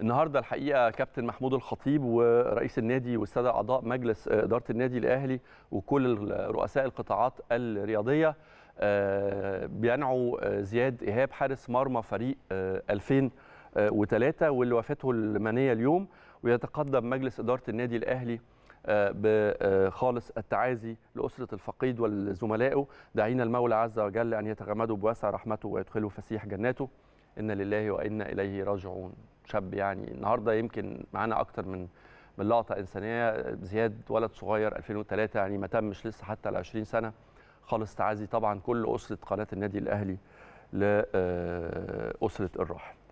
النهارده الحقيقه كابتن محمود الخطيب ورئيس النادي والساده اعضاء مجلس اداره النادي الاهلي وكل رؤساء القطاعات الرياضيه آه، بينعوا آه، زياد ايهاب حارس مرمى فريق 2003 آه، واللي وافته المنيه اليوم ويتقدم مجلس اداره النادي الاهلي بخالص التعازي لأسرة الفقيد ولزملائه دعينا المولى عز وجل أن يتغمدوا بواسع رحمته ويدخلوا فسيح جناته إن لله وإنا إليه راجعون شاب يعني النهارده يمكن معانا اكتر من من لقطه انسانيه زياد ولد صغير 2003 يعني ما تمش لسه حتى ال 20 سنه خالص تعازي طبعا كل اسره قناه النادي الاهلي لاسره آه، الراحل